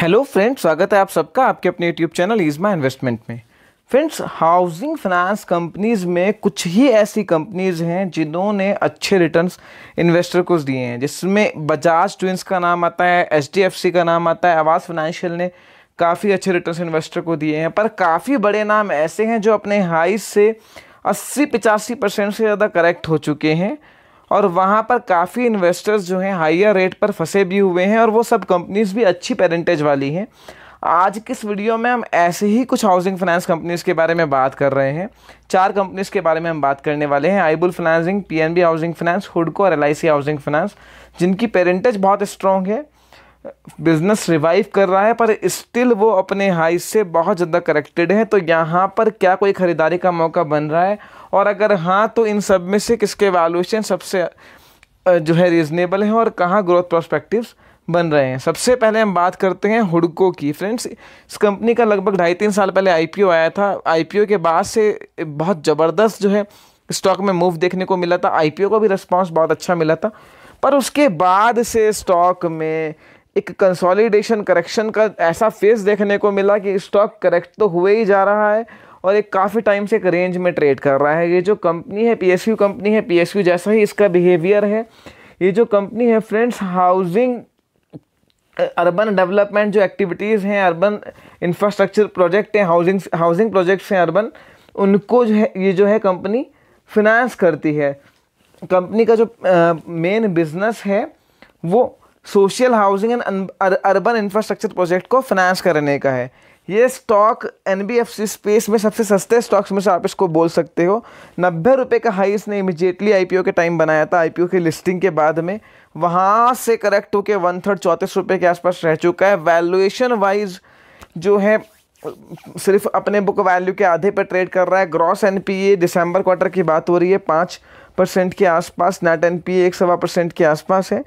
hello friends स्वागत है आप सबका आपके अपने यूट्यूब चैनल इजमा इन्वेस्टमेंट में फ्रेंड्स हाउसिंग फाइनेंस कंपनीज में कुछ ही ऐसी कंपनीज हैं जिन्होंने अच्छे रिटर्न्स इन्वेस्टर को दिए हैं जिसमें बजाज ट्विंस का नाम आता है एच का नाम आता है आवास फाइनेंशियल ने काफ़ी अच्छे रिटर्न्स इन्वेस्टर को दिए हैं पर काफ़ी बड़े नाम ऐसे हैं जो अपने हाई से अस्सी पिचासी परसेंट से ज़्यादा करेक्ट हो चुके हैं और वहाँ पर काफ़ी इन्वेस्टर्स जो हैं हाइयर रेट पर फंसे भी हुए हैं और वो सब कंपनीज भी अच्छी पेरेंटेज वाली हैं आज की इस वीडियो में हम ऐसे ही कुछ हाउसिंग फाइनेंस कंपनीज़ के बारे में बात कर रहे हैं चार कंपनीज़ के बारे में हम बात करने वाले हैं आईबुल फाइनेंसिंग पीएनबी हाउसिंग फाइनेंस हुडको और एल हाउसिंग फाइनेंस जिनकी पेरेंटेज बहुत स्ट्रॉन्ग है बिजनेस रिवाइव कर रहा है पर स्टिल वो अपने हाई से बहुत ज़्यादा करेक्टेड है तो यहाँ पर क्या कोई ख़रीदारी का मौका बन रहा है और अगर हाँ तो इन सब में से किसके वैल्यूशन सबसे जो है रीज़नेबल हैं और कहाँ ग्रोथ प्रोस्पेक्टिव्स बन रहे हैं सबसे पहले हम बात करते हैं हुडको की फ्रेंड्स इस कंपनी का लगभग ढाई तीन साल पहले आईपीओ आया था आईपीओ के बाद से बहुत ज़बरदस्त जो है स्टॉक में मूव देखने को मिला था आईपीओ का भी रिस्पांस बहुत अच्छा मिला था पर उसके बाद से स्टॉक में एक कंसोलिडेशन करेक्शन का ऐसा फेस देखने को मिला कि स्टॉक करेक्ट तो हुए ही जा रहा है और एक काफ़ी टाइम से एक रेंज में ट्रेड कर रहा है ये जो कंपनी है पी कंपनी है पी जैसा ही इसका बिहेवियर है ये जो कंपनी है फ्रेंड्स हाउसिंग अर्बन डेवलपमेंट जो एक्टिविटीज़ हैं अर्बन इंफ्रास्ट्रक्चर प्रोजेक्ट हैं हाउसिंग हाउसिंग प्रोजेक्ट्स हैं अर्बन उनको जो है ये जो है कंपनी फिनांस करती है कंपनी का जो मेन बिजनेस है वो social housing and urban infrastructure project को फिनांस करने का है ये स्टॉक एन स्पेस में सबसे सस्ते स्टॉक्स में से आप इसको बोल सकते हो नब्बे रुपये का हाई इसने इमिजिएटली आई के टाइम बनाया था आई की लिस्टिंग के बाद में वहाँ से करेक्ट होकर वन थर्ड चौंतीस रुपये के आसपास रह चुका है वैल्यूएशन वाइज जो है सिर्फ अपने बुक वैल्यू के आधे पर ट्रेड कर रहा है ग्रॉस एन दिसंबर क्वार्टर की बात हो रही है पाँच परसेंट के आसपास नेट एन पी एक सवा परसेंट के आसपास है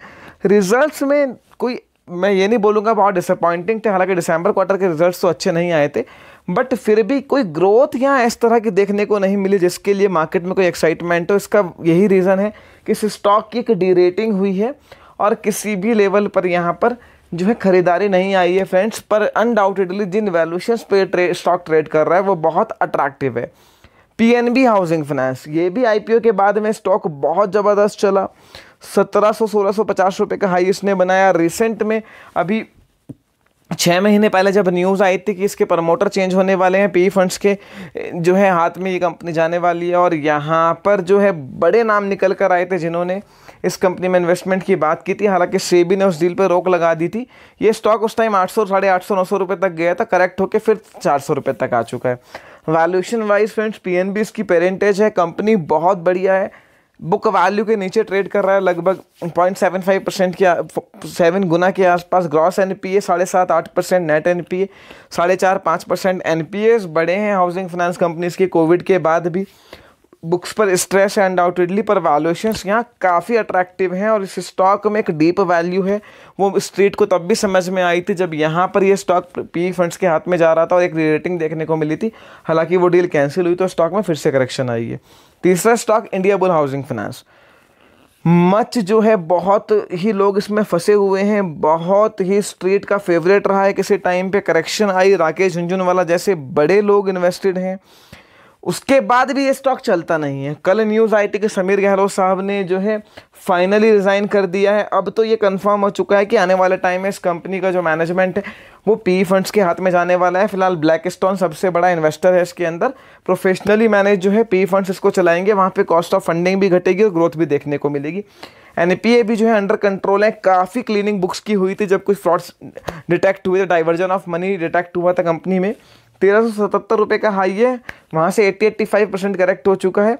रिजल्ट्स में कोई मैं ये नहीं बोलूँगा बहुत डिसअपॉइंटिंग थे हालांकि दिसंबर क्वार्टर के रिजल्ट तो अच्छे नहीं आए थे बट फिर भी कोई ग्रोथ यहाँ इस तरह की देखने को नहीं मिली जिसके लिए मार्केट में कोई एक्साइटमेंट हो इसका यही रीज़न है कि इस स्टॉक की एक डीरेटिंग हुई है और किसी भी लेवल पर यहाँ पर जो है ख़रीदारी नहीं आई है फ्रेंड्स पर अनडाउटेडली जिन वैल्यूशन पे ट्रे स्टॉक ट्रेड कर रहा है वो बहुत अट्रैक्टिव है पीएनबी हाउसिंग फाइनेंस ये भी आईपीओ के बाद में स्टॉक बहुत ज़बरदस्त चला सत्रह सौ सोलह सौ पचास रुपये का हाई इसने बनाया रिसेंट में अभी छः महीने पहले जब न्यूज़ आई थी कि इसके प्रमोटर चेंज होने वाले हैं पी फंड्स e के जो है हाथ में ये कंपनी जाने वाली है और यहाँ पर जो है बड़े नाम निकल कर आए थे जिन्होंने इस कंपनी में इन्वेस्टमेंट की बात की थी हालांकि सेबी ने उस डील पर रोक लगा दी थी ये स्टॉक उस टाइम आठ सौ साढ़े आठ सौ नौ सौ रुपये तक गया था करेक्ट होकर फिर चार सौ रुपये तक आ चुका है वैल्यूशन वाइज फ्रेंड्स पी इसकी पेरेंटेज है कंपनी बहुत बढ़िया है बुक वैल्यू के नीचे ट्रेड कर रहा है लगभग पॉइंट सेवन फाइव परसेंट के सेवन गुना के आसपास ग्रॉस एन पी ए साढ़े सात आठ percent net N P A साढ़े चार पाँच परसेंट एन पी एस बढ़े हैं हाउसिंग फाइनेंस कंपनीज के कोविड के बाद भी बुक्स पर स्ट्रेस है अनडाउटेडली पर वैल्यूशन यहाँ काफ़ी अट्रैक्टिव हैं और इस स्टॉक में एक डीप वैल्यू है वो स्ट्रीट को तब भी समझ में आई थी जब यहाँ पर ये स्टॉक पी फंड्स के हाथ में जा रहा था और एक रेटिंग देखने को मिली थी हालांकि वो डील कैंसिल हुई तो स्टॉक में फिर से करेक्शन आई है तीसरा stock India bull housing finance मच जो है बहुत ही लोग इसमें फंसे हुए हैं बहुत ही स्ट्रीट का फेवरेट रहा है किसी टाइम पे करेक्शन आई राकेश झुंझुनवाला जैसे बड़े लोग इन्वेस्टेड हैं उसके बाद भी ये स्टॉक चलता नहीं है कल न्यूज़ आई थी कि समीर गहलोत साहब ने जो है फाइनली रिज़ाइन कर दिया है अब तो ये कंफर्म हो चुका है कि आने वाले टाइम में इस कंपनी का जो मैनेजमेंट है वो पी फंड्स के हाथ में जाने वाला है फिलहाल ब्लैक स्टोन सबसे बड़ा इन्वेस्टर है इसके अंदर प्रोफेशनली मैनेज जो है पी फंड्स इसको चलाएंगे वहाँ पर कॉस्ट ऑफ फंडिंग भी घटेगी और ग्रोथ भी देखने को मिलेगी एन भी जो है अंडर कंट्रोल है काफ़ी क्लीनिंग बुक्स की हुई थी जब कुछ फ्रॉड्स डिटेक्ट हुए थे डाइवर्जन ऑफ मनी डिटेक्ट हुआ था कंपनी में तेरह सौ सतहत्तर रुपये का हाई है वहाँ से eighty eighty five percent correct हो चुका है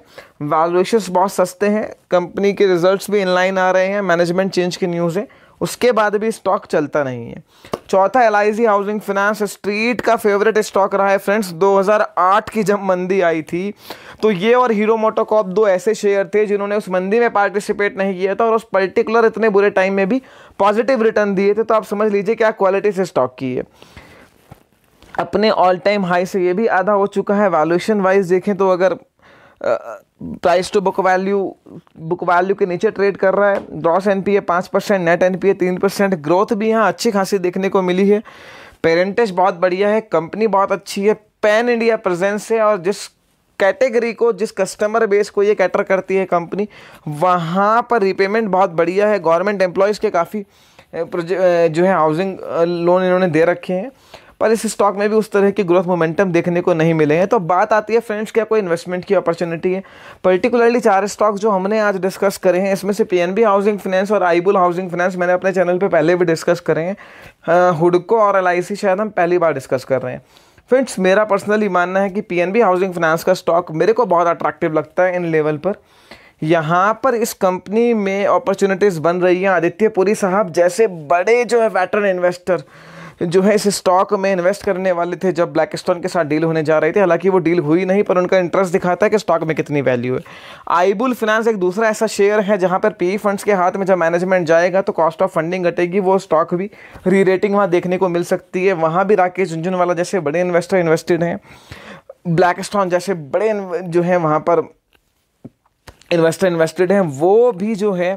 वैल्यूएशंस बहुत सस्ते हैं कंपनी के रिजल्ट्स भी इनलाइन आ रहे हैं मैनेजमेंट चेंज की न्यूज़ है उसके बाद भी स्टॉक चलता नहीं है चौथा एल हाउसिंग फिनेंस स्ट्रीट का फेवरेट स्टॉक रहा है फ्रेंड्स 2008 की जब मंदी आई थी तो ये और हीरो मोटोकॉप दो ऐसे शेयर थे जिन्होंने उस मंदी में पार्टिसिपेट नहीं किया था और उस पर्टिकुलर इतने बुरे टाइम में भी पॉजिटिव रिटर्न दिए थे तो आप समझ लीजिए क्या क्वालिटी से स्टॉक की है अपने ऑल टाइम हाई से ये भी आधा हो चुका है वैल्यूशन वाइज देखें तो अगर price to book value book value के नीचे ट्रेड कर रहा है ग्रॉस एन पी ए पाँच percent net N P A तीन परसेंट ग्रोथ भी यहाँ अच्छी खासी देखने को मिली है पेरेंटेज बहुत बढ़िया है कंपनी बहुत अच्छी है पैन इंडिया प्रेजेंस है और जिस कैटेगरी को जिस कस्टमर बेस को ये कैटर करती है कंपनी वहाँ पर रिपेमेंट बहुत बढ़िया है गवर्नमेंट एम्प्लॉयज़ के काफ़ी जो है हाउसिंग लोन इन्होंने दे रखे हैं पर इस स्टॉक में भी उस तरह की ग्रोथ मोमेंटम देखने को नहीं मिले हैं तो बात आती है फ्रेंड्स क्या कोई इन्वेस्टमेंट की अपॉर्चुनिटी है पर्टिकुलरली चार स्टॉक जो हमने आज डिस्कस करे हैं इसमें से पी हाउसिंग फाइनेंस और आईबुल हाउसिंग फाइनेंस मैंने अपने चैनल पर पहले भी डिस्कस करे हैं हुडको और एल शायद हम पहली बार डिस्कस कर रहे हैं फ्रेंड्स मेरा पर्सनली मानना है कि पी हाउसिंग फाइनेंस का स्टॉक मेरे को बहुत अट्रैक्टिव लगता है इन लेवल पर यहाँ पर इस कंपनी में अपॉर्चुनिटीज़ बन रही हैं आदित्य पुरी साहब जैसे बड़े जो है वेटरन इन्वेस्टर जो है इस स्टॉक में इन्वेस्ट करने वाले थे जब ब्लैक स्टोन के साथ डील होने जा रही थी हालांकि वो डील हुई नहीं पर उनका इंटरेस्ट दिखाता है कि स्टॉक में कितनी वैल्यू है आईबुल फिनांस एक दूसरा ऐसा शेयर है जहाँ पर पी फंड्स के हाथ में जब मैनेजमेंट जाएगा तो कॉस्ट ऑफ फंडिंग घटेगी वो स्टॉक भी री रेटिंग वहाँ देखने को मिल सकती है वहाँ भी राकेश झुंझुनवाला जैसे बड़े इन्वेस्टर इन्वेस्टेड हैं ब्लैक स्टॉन जैसे बड़े जो हैं वहाँ पर इन्वेस्टर इन्वेस्टेड हैं वो भी जो है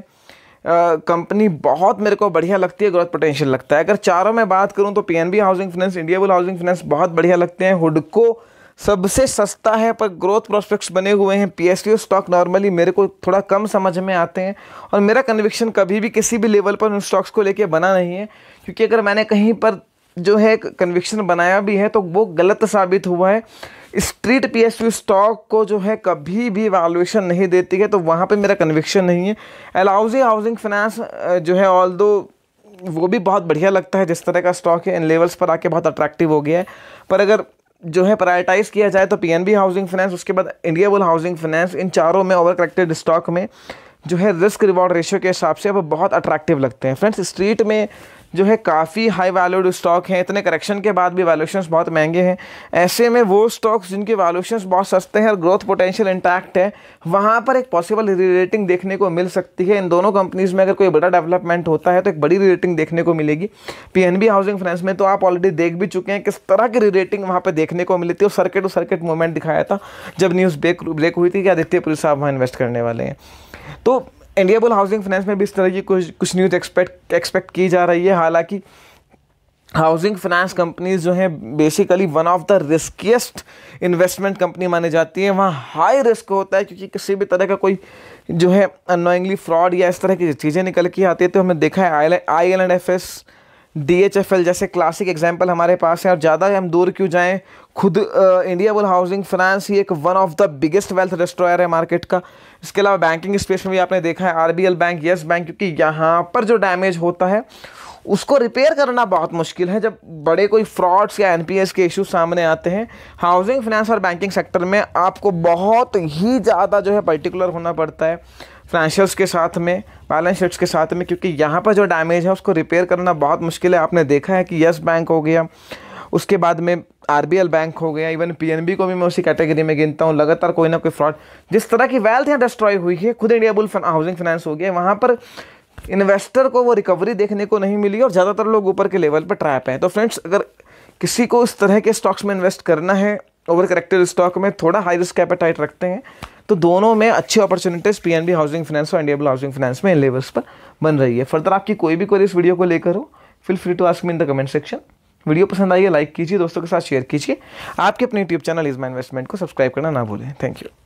कंपनी बहुत मेरे को बढ़िया लगती है ग्रोथ पोटेंशियल लगता है अगर चारों में बात करूँ तो B housing finance Indiabull housing finance बहुत बढ़िया लगते हैं हुडको सबसे सस्ता है पर ग्रोथ प्रोस्पेक्ट्स बने हुए हैं पी स्टॉक नॉर्मली मेरे को थोड़ा कम समझ में आते हैं और मेरा कन्विक्शन कभी भी किसी भी लेवल पर उन स्टॉक्स को लेके बना नहीं है क्योंकि अगर मैंने कहीं पर जो है कन्विक्शन बनाया भी है तो वो गलत साबित हुआ है स्ट्रीट पीएसयू स्टॉक को जो है कभी भी वैल्यूएशन नहीं देती है तो वहाँ पे मेरा कन्विक्शन नहीं है एलाउजी हाउसिंग फाइनेंस जो है ऑल दो वो भी बहुत बढ़िया लगता है जिस तरह का स्टॉक है इन लेवल्स पर आके बहुत अट्रैक्टिव हो गया है पर अगर जो है प्रायोरिटाइज़ किया जाए तो पीएनबी हाउसिंग फाइनेंस उसके बाद इंडिया बुल हाउसिंग फाइनेंस इन चारों में ओवर करेक्टेड स्टॉक में जो है रिस्क रिवॉर्ड रेशियो के हिसाब से वो बहुत अट्रैक्टिव लगते हैं फ्रेंड्स स्ट्रीट में जो है काफ़ी हाई वैल्यूड स्टॉक हैं इतने करेक्शन के बाद भी वैल्यूशंस बहुत महंगे हैं ऐसे में वो स्टॉक्स जिनके वैल्यूशंस बहुत सस्ते हैं और ग्रोथ पोटेंशियल इंटैक्ट है वहाँ पर एक पॉसिबल रिलेटिंग देखने को मिल सकती है इन दोनों कंपनीज़ में अगर कोई बड़ा डेवलपमेंट होता है तो एक बड़ी रिलेटिंग देखने को मिलेगी पी हाउसिंग फाइनेंस में तो आप ऑलरेडी देख भी चुके हैं किस तरह की रिलेटिंग वहाँ पर देखने को मिली थी और सर्किट टू सर्किट मूवमेंट दिखाया था जब न्यूज़ ब्रेक ब्रेक हुई थी कि आदित्य पुरी साहब वहाँ इन्वेस्ट करने वाले हैं तो इंडियाबल हाउसिंग फाइनेंस में भी इस तरह की कुछ कुछ न्यूज़ एक्सपेक्ट एक्सपेक्ट की जा रही है हालांकि हाउसिंग फाइनेंस कंपनीज जो हैं basically one of the riskiest investment company मानी जाती है वहाँ हाई रिस्क होता है क्योंकि किसी भी तरह का कोई जो है अनोइंगली फ्रॉड या इस तरह की चीज़ें निकल के आती है तो हमने देखा है I L and F S D H F L जैसे क्लासिक एग्जाम्पल हमारे पास है और ज़्यादा हम दूर क्यों जाएँ खुद इंडिया बुल हाउसिंग फाइनेंस ही एक one of the biggest wealth destroyer है मार्केट का इसके अलावा बैंकिंग स्पेस में भी आपने देखा है R B L bank yes bank क्योंकि यहाँ पर जो डैमेज होता है उसको रिपेयर करना बहुत मुश्किल है जब बड़े कोई फ्रॉड्स या एनपीएस के इशू सामने आते हैं हाउसिंग फाइनेंस और बैंकिंग सेक्टर में आपको बहुत ही ज़्यादा जो है पर्टिकुलर होना पड़ता है फाइनेंशियल्स के साथ में बैलेंस शीट्स के साथ में क्योंकि यहाँ पर जो डैमेज है उसको रिपेयर करना बहुत मुश्किल है आपने देखा है कि येस बैंक हो गया उसके बाद में आर बैंक हो गया इवन पी को भी मैं उसी कैटेगरी में गिनता हूँ लगातार कोई ना कोई फ्रॉड जिस तरह की वेल्थ यहाँ डिस्ट्रॉय हुई है खुद इंडिया बुल हाउसिंग फाइनेंस हो गया वहाँ पर इन्वेस्टर को वो रिकवरी देखने को नहीं मिली और ज़्यादातर लोग ऊपर के लेवल पर ट्रैप हैं तो फ्रेंड्स अगर किसी को इस तरह के स्टॉक्स में इन्वेस्ट करना है ओवर करेक्टेड स्टॉक में थोड़ा हाई रिस्क एपेटाइट रखते हैं तो दोनों में अच्छी अपॉर्चुनिटीज़ पीएनबी हाउसिंग फाइनेंस और एनडीएबल हाउसिंग फाइनेंस में इन लेवल्स पर बन रही है फर्दर आपकी कोई भी क्वेरी इस वीडियो को लेकर हो feel free to ask me in the comment section video पसंद आई है लाइक कीजिए दोस्तों के साथ शेयर कीजिए आपके अपने YouTube channel is my investment को सब्सक्राइब करना ना भूलें थैंक यू